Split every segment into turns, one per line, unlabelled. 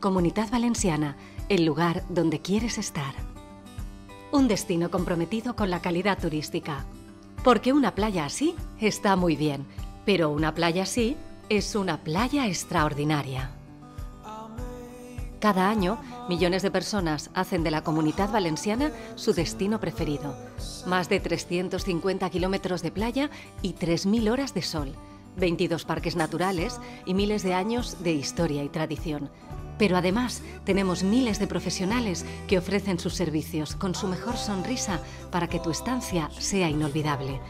Comunidad Valenciana, el lugar donde quieres estar. Un destino comprometido con la calidad turística. Porque una playa así está muy bien, pero una playa así es una playa extraordinaria. Cada año, millones de personas hacen de la comunidad valenciana su destino preferido. Más de 350 kilómetros de playa y 3.000 horas de sol, 22 parques naturales y miles de años de historia y tradición. Pero además tenemos miles de profesionales que ofrecen sus servicios con su mejor sonrisa para que tu estancia sea inolvidable.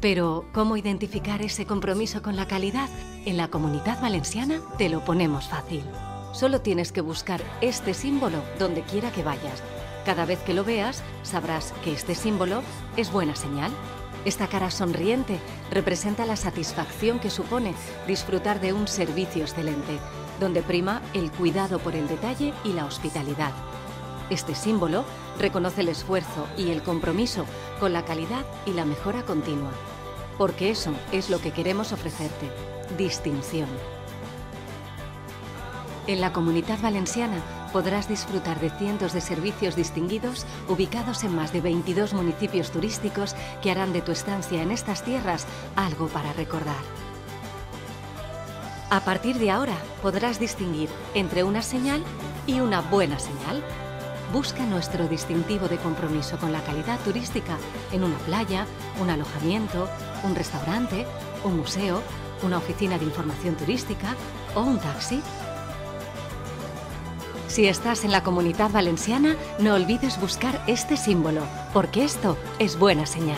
Pero, ¿cómo identificar ese compromiso con la calidad? En la Comunidad Valenciana te lo ponemos fácil. Solo tienes que buscar este símbolo donde quiera que vayas. Cada vez que lo veas, sabrás que este símbolo es buena señal esta cara sonriente representa la satisfacción que supone disfrutar de un servicio excelente, donde prima el cuidado por el detalle y la hospitalidad. Este símbolo reconoce el esfuerzo y el compromiso con la calidad y la mejora continua, porque eso es lo que queremos ofrecerte, distinción. En la comunidad valenciana podrás disfrutar de cientos de servicios distinguidos ubicados en más de 22 municipios turísticos que harán de tu estancia en estas tierras algo para recordar. A partir de ahora podrás distinguir entre una señal y una buena señal. Busca nuestro distintivo de compromiso con la calidad turística en una playa, un alojamiento, un restaurante, un museo, una oficina de información turística o un taxi. Si estás en la comunidad valenciana, no olvides buscar este símbolo, porque esto es buena señal.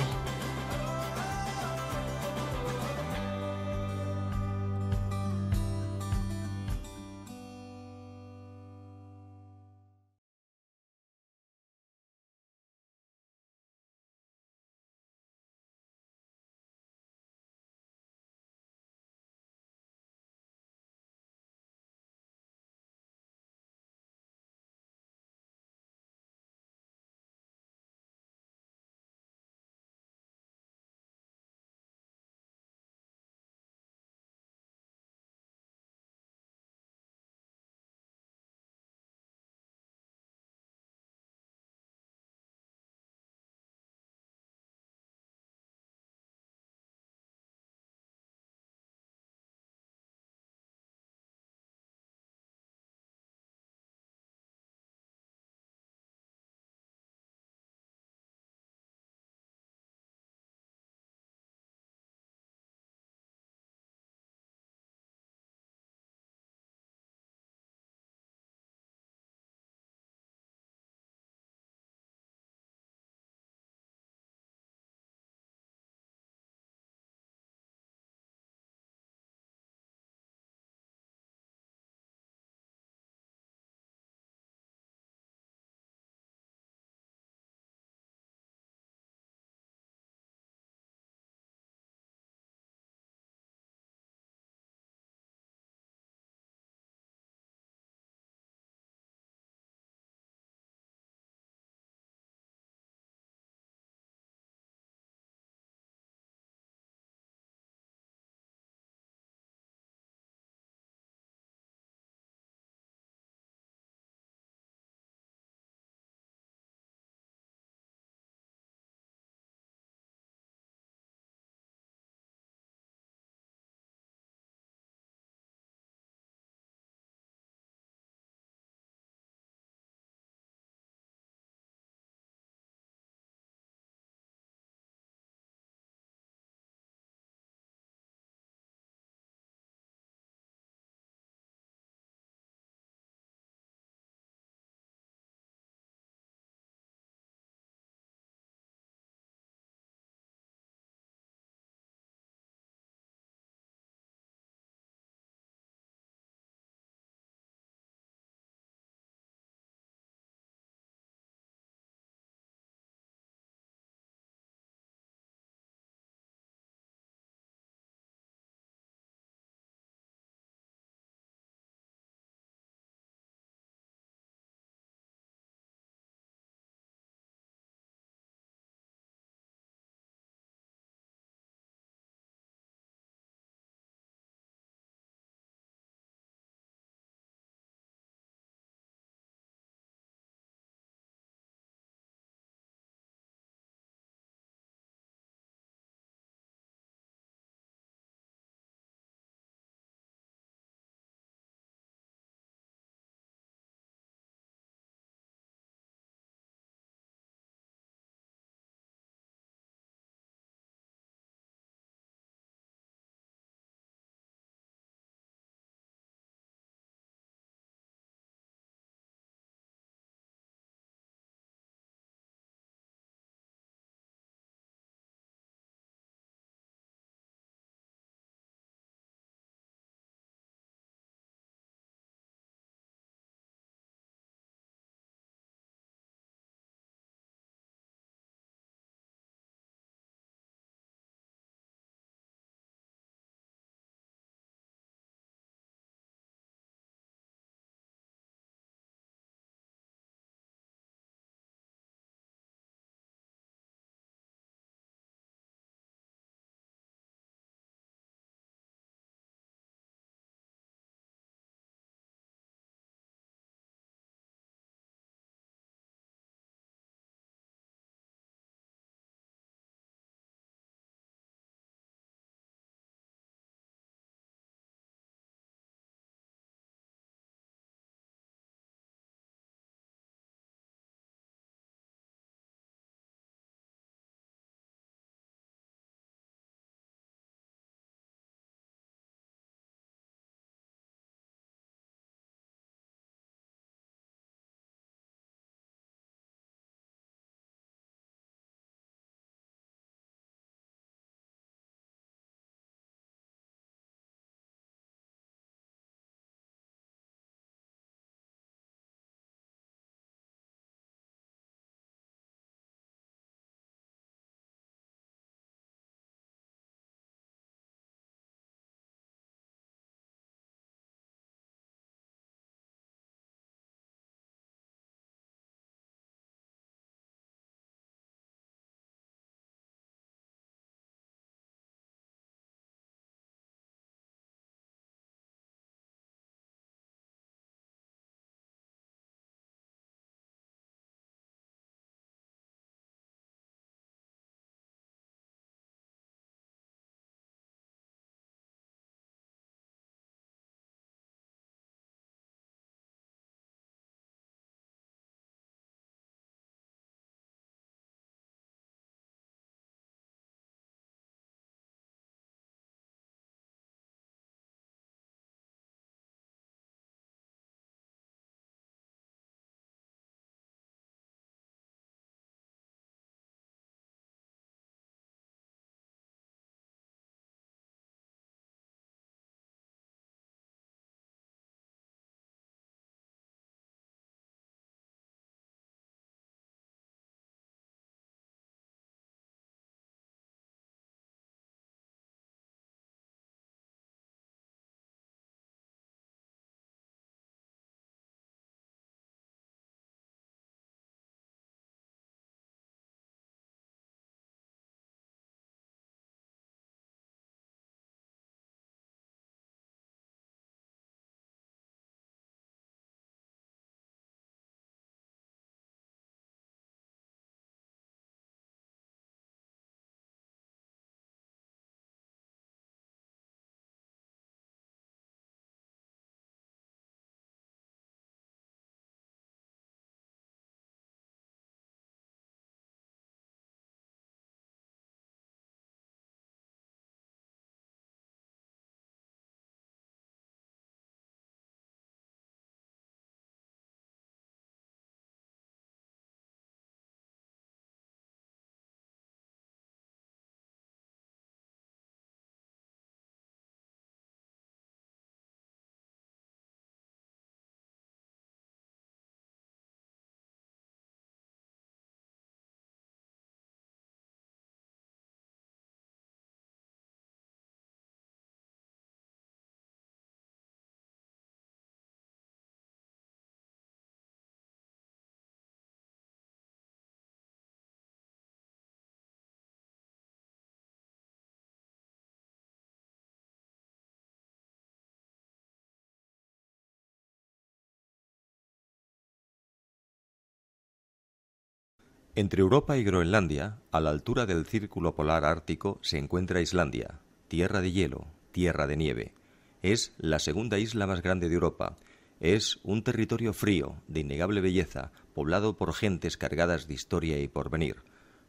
Entre Europa y Groenlandia, a la altura del Círculo Polar Ártico, se encuentra Islandia, tierra de hielo, tierra de nieve. Es la segunda isla más grande de Europa. Es un territorio frío, de innegable belleza, poblado por gentes cargadas de historia y porvenir.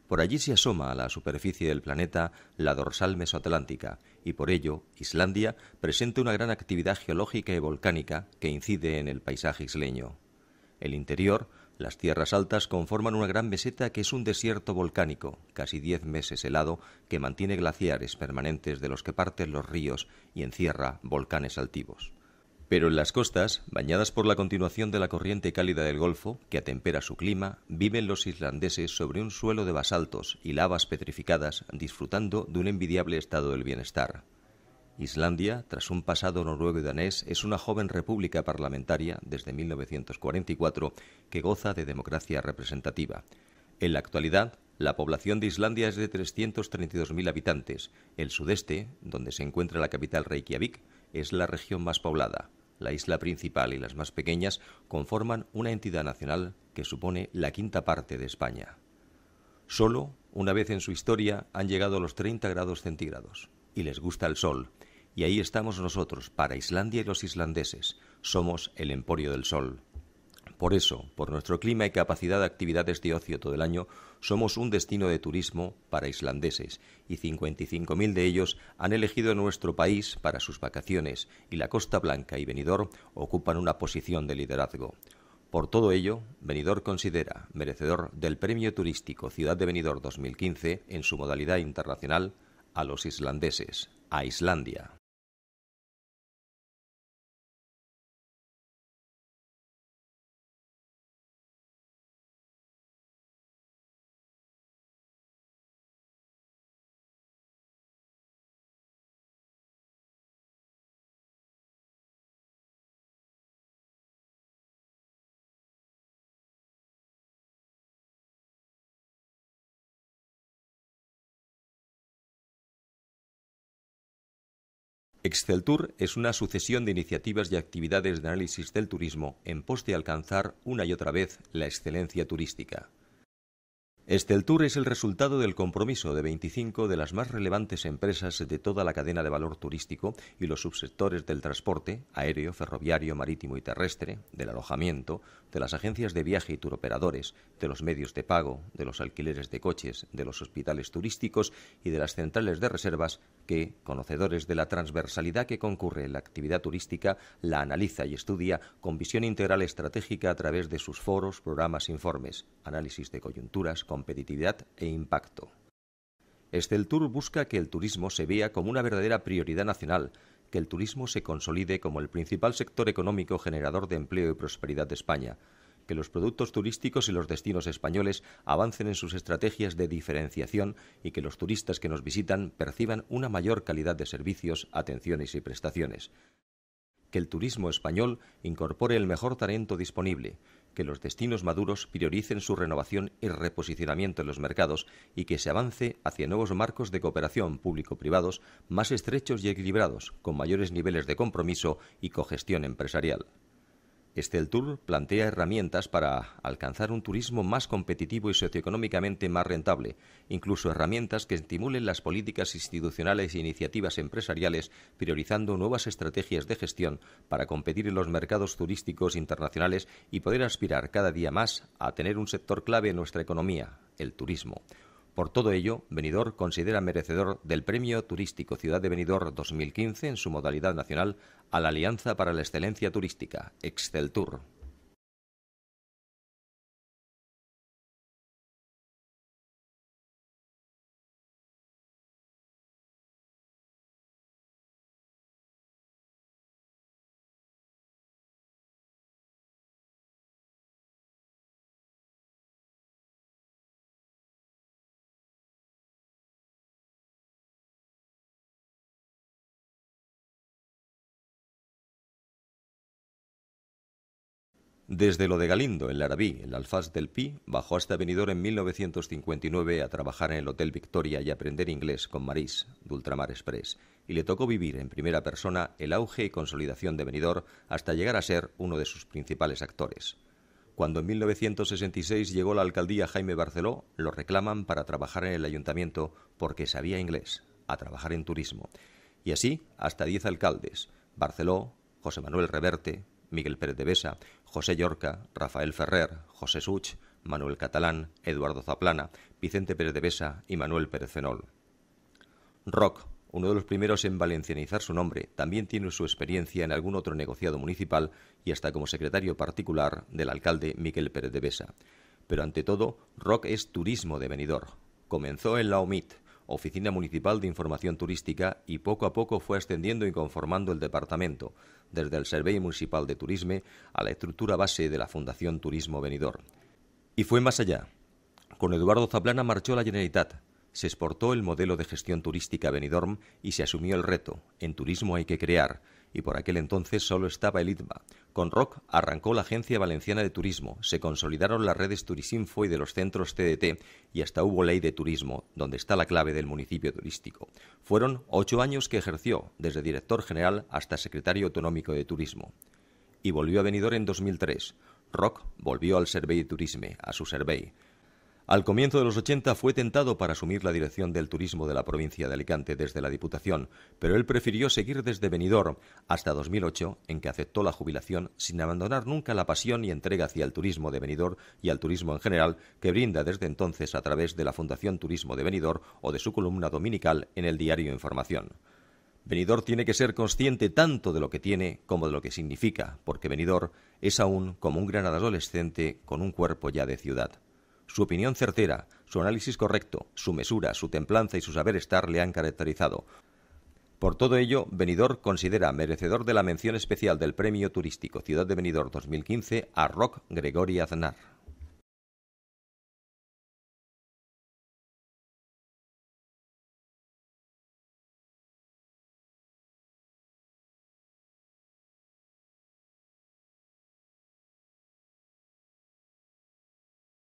Por allí se asoma a la superficie del planeta la dorsal mesoatlántica, y por ello Islandia presenta una gran actividad geológica y volcánica que incide en el paisaje isleño. El interior las tierras altas conforman una gran meseta que es un desierto volcánico, casi diez meses helado, que mantiene glaciares permanentes de los que parten los ríos y encierra volcanes altivos. Pero en las costas, bañadas por la continuación de la corriente cálida del Golfo, que atempera su clima, viven los islandeses sobre un suelo de basaltos y lavas petrificadas, disfrutando de un envidiable estado del bienestar. Islandia, tras un pasado noruego y danés, es una joven república parlamentaria desde 1944 que goza de democracia representativa. En la actualidad, la población de Islandia es de 332.000 habitantes. El sudeste, donde se encuentra la capital Reykjavik, es la región más poblada. La isla principal y las más pequeñas conforman una entidad nacional que supone la quinta parte de España. Solo una vez en su historia han llegado a los 30 grados centígrados y les gusta el sol. Y ahí estamos nosotros, para Islandia y los islandeses. Somos el emporio del sol. Por eso, por nuestro clima y capacidad de actividades de ocio todo el año, somos un destino de turismo para islandeses y 55.000 de ellos han elegido nuestro país para sus vacaciones y la Costa Blanca y Venidor ocupan una posición de liderazgo. Por todo ello, Benidorm considera merecedor del Premio Turístico Ciudad de Benidorm 2015 en su modalidad internacional a los islandeses, a Islandia. Exceltur es una sucesión de iniciativas y actividades de análisis del turismo en pos de alcanzar una y otra vez la excelencia turística. Tour es el resultado del compromiso de 25 de las más relevantes empresas de toda la cadena de valor turístico y los subsectores del transporte, aéreo, ferroviario, marítimo y terrestre, del alojamiento, de las agencias de viaje y turoperadores, de los medios de pago, de los alquileres de coches, de los hospitales turísticos y de las centrales de reservas que, conocedores de la transversalidad que concurre en la actividad turística, la analiza y estudia con visión integral estratégica a través de sus foros, programas, informes, análisis de coyunturas, competitividad e impacto. Esteltour busca que el turismo se vea como una verdadera prioridad nacional, que el turismo se consolide como el principal sector económico generador de empleo y prosperidad de España, que los productos turísticos y los destinos españoles avancen en sus estrategias de diferenciación y que los turistas que nos visitan perciban una mayor calidad de servicios, atenciones y prestaciones que el turismo español incorpore el mejor talento disponible, que los destinos maduros prioricen su renovación y reposicionamiento en los mercados y que se avance hacia nuevos marcos de cooperación público-privados más estrechos y equilibrados, con mayores niveles de compromiso y cogestión empresarial tour plantea herramientas para alcanzar un turismo más competitivo y socioeconómicamente más rentable, incluso herramientas que estimulen las políticas institucionales e iniciativas empresariales, priorizando nuevas estrategias de gestión para competir en los mercados turísticos internacionales y poder aspirar cada día más a tener un sector clave en nuestra economía, el turismo. Por todo ello, Benidorm considera merecedor del Premio Turístico Ciudad de Benidorm 2015 en su modalidad nacional a la Alianza para la Excelencia Turística, Exceltur. Desde lo de Galindo, en en el alfaz del Pi, bajó hasta Benidorm en 1959 a trabajar en el Hotel Victoria y aprender inglés con Maris, de Ultramar Express, y le tocó vivir en primera persona el auge y consolidación de Benidorm hasta llegar a ser uno de sus principales actores. Cuando en 1966 llegó la alcaldía Jaime Barceló, lo reclaman para trabajar en el ayuntamiento porque sabía inglés, a trabajar en turismo. Y así hasta 10 alcaldes, Barceló, José Manuel Reverte, Miguel Pérez de Besa, José Llorca, Rafael Ferrer, José Such, Manuel Catalán, Eduardo Zaplana, Vicente Pérez de Besa y Manuel Pérez Fenol. Rock, uno de los primeros en valencianizar su nombre, también tiene su experiencia en algún otro negociado municipal y hasta como secretario particular del alcalde Miquel Pérez de Besa. Pero ante todo, Rock es turismo de venidor. Comenzó en la OMIT, Oficina Municipal de Información Turística y poco a poco fue ascendiendo y conformando el departamento, desde el Servicio Municipal de Turisme a la estructura base de la Fundación Turismo Benidorm. Y fue más allá. Con Eduardo Zaplana marchó la Generalitat, se exportó el modelo de gestión turística Benidorm y se asumió el reto, en turismo hay que crear, y por aquel entonces solo estaba el ITBA. Con ROC arrancó la Agencia Valenciana de Turismo, se consolidaron las redes Turisinfo y de los centros TDT y hasta hubo ley de turismo, donde está la clave del municipio turístico. Fueron ocho años que ejerció, desde director general hasta secretario autonómico de Turismo. Y volvió a venidor en 2003. ROC volvió al de Turisme, a su servei... Al comienzo de los 80 fue tentado para asumir la dirección del turismo de la provincia de Alicante desde la Diputación, pero él prefirió seguir desde Benidorm hasta 2008, en que aceptó la jubilación sin abandonar nunca la pasión y entrega hacia el turismo de venidor y al turismo en general que brinda desde entonces a través de la Fundación Turismo de venidor o de su columna dominical en el diario Información. Venidor tiene que ser consciente tanto de lo que tiene como de lo que significa, porque venidor es aún como un gran adolescente con un cuerpo ya de ciudad. Su opinión certera, su análisis correcto, su mesura, su templanza y su saber estar le han caracterizado. Por todo ello, Benidorm considera merecedor de la mención especial del Premio Turístico Ciudad de Benidorm 2015 a Roc Gregory Aznar.